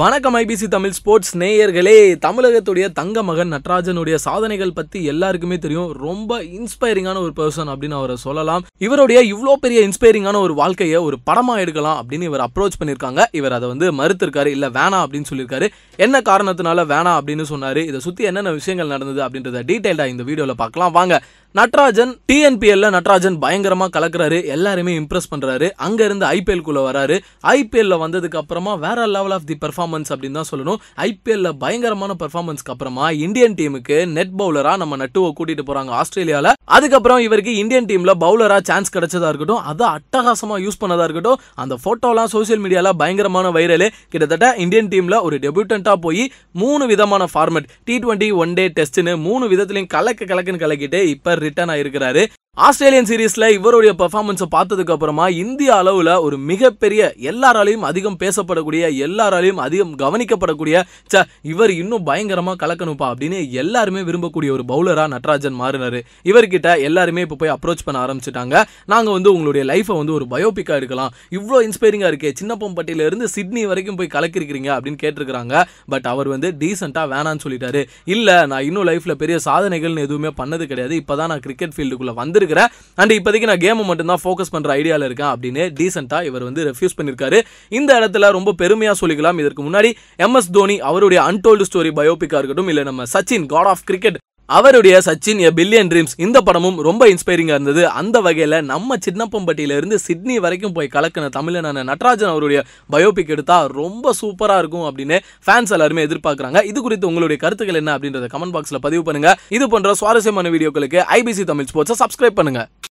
வணக்கம் IBC Tamil sports நேயர்களே தமிழகத்துடைய தங்க மகன் நட்ராஜனுடைய சாதனைகள் பற்றி எல்லாருக்குமே தெரியும் ரொம்ப இன்ஸ்பைரிங்கான ஒரு பர்சன் அப்படின்னு அவரை சொல்லலாம் இவருடைய இவ்வளோ பெரிய இன்ஸ்பைரிங்கான ஒரு வாழ்க்கையை ஒரு படமாக எடுக்கலாம் அப்படின்னு இவர் அப்ரோச் பண்ணியிருக்காங்க இவர் அதை வந்து மறுத்திருக்காரு இல்லை வேணாம் அப்படின்னு சொல்லியிருக்காரு என்ன காரணத்தினால வேணாம் அப்படின்னு சொன்னார் இதை சுற்றி என்னென்ன விஷயங்கள் நடந்தது அப்படின்றத டீட்டெயில்டாக இந்த வீடியோவில் பார்க்கலாம் வாங்க நட்ராஜன் டிஎன்பிஎல்ல நட்ராஜன் பயங்கரமா கலக்குறாரு எல்லாருமே இம்ப்ரெஸ் பண்றாரு அங்க இருந்து ஐபிஎல் குள்ள வராரு ஐபிஎல்ல வந்ததுக்கு அப்புறமா வேற லெவல் ஆஃப் தி பெர்ஃபார்மன்ஸ் அப்படின்னு தான் சொல்லணும் ஐபிஎல்ல பயங்கரமான பெர்ஃபார்மன்ஸ்க்கு அப்புறமா இந்தியன் டீமுக்கு நெட் பவுலரா நம்ம நட்டுவை கூட்டிட்டு போறாங்க ஆஸ்திரேலியால அதுக்கப்புறம் இவருக்கு இந்தியன் டீம்ல பவுலரா சான்ஸ் கிடைச்சதா இருக்கட்டும் அதை அட்டகாசமா யூஸ் பண்ணதா இருக்கட்டும் அந்த போட்டோலாம் சோசியல் மீடியால பயங்கரமான வைரல் கிட்டத்தட்ட இந்தியன் டீம்ல ஒரு டெபியூட்டண்டா போய் மூணு விதமான format T twenty one day டெஸ்ட்னு மூணு விதத்திலையும் கலக்க கலக்குன்னு கலக்கிட்டு இப்போ ரிட்டர்ன் ஆயிருக்கிறாரு ஆஸ்திரேலியன் சீரீஸில் இவருடைய பெர்ஃபார்மன்ஸை பார்த்ததுக்கு அப்புறமா இந்திய அளவில் ஒரு மிகப்பெரிய எல்லாராலையும் அதிகம் பேசப்படக்கூடிய எல்லாராலையும் அதிகம் கவனிக்கப்படக்கூடிய ச இவர் இன்னும் பயங்கரமாக கலக்கணுப்பா அப்படின்னு எல்லாருமே விரும்பக்கூடிய ஒரு பவுலராக நட்ராஜன் மாறினார் இவர்கிட்ட எல்லாருமே இப்போ போய் அப்ரோச் பண்ண ஆரம்பிச்சிட்டாங்க நாங்கள் வந்து உங்களுடைய லைஃப்பை வந்து ஒரு பயோபிக்காக எடுக்கலாம் இவ்வளோ இன்ஸ்பைரிங்காக இருக்கே சின்னப்பம்பட்டியிலேருந்து சிட்னி வரைக்கும் போய் கலக்கிருக்கிறீங்க அப்படின்னு கேட்டிருக்கிறாங்க பட் அவர் வந்து டீசெண்டாக வேணான்னு சொல்லிட்டாரு இல்லை நான் இன்னும் லைஃப்பில் பெரிய சாதனைகள்னு எதுவுமே பண்ணது கிடையாது இப்போ நான் கிரிக்கெட் ஃபீல்டுக்குள்ளே வந்திருக்கிறேன் அண்ட் இப்போதைக்கு நான் கேமை மட்டும்தான் ஃபோக்கஸ் பண்ணுற ஐடியாவில் இருக்கேன் அப்படின்னு டீசெண்டாக இவர் வந்து ரெஃப்யூஸ் பண்ணியிருக்காரு இந்த இடத்துல ரொம்ப பெருமையாக சொல்லிக்கலாம் இதற்கு முன்னாடி எம்எஸ் தோனி அவருடைய அன்டோல்டு ஸ்டோரி பயோபிக்காக இருக்கட்டும் இல்லை நம்ம சச்சின் காட் ஆஃப் கிரிக்கெட் அவருடைய சச்சின் எ பில்லியன் ட்ரீம்ஸ் இந்த படமும் ரொம்ப இன்ஸ்பைரிங்காக இருந்தது அந்த வகையில் நம்ம இருந்து சிட்னி வரைக்கும் போய் கலக்கின தமிழனான நட்ராஜன் அவருடைய பயோபிக் எடுத்தால் ரொம்ப சூப்பராக இருக்கும் அப்படின்னு ஃபேன்ஸ் எல்லாருமே எதிர்பார்க்குறாங்க இது குறித்து உங்களுடைய கருத்துக்கள் என்ன அப்படின்றத கமெண்ட் பாக்ஸில் பதிவு பண்ணுங்கள் இது போன்ற சுவாரஸ்யமான வீடியோக்களுக்கு ஐபிசி தமிழ் ஸ்போர்ட்ஸை சப்ஸ்கிரைப் பண்ணுங்கள்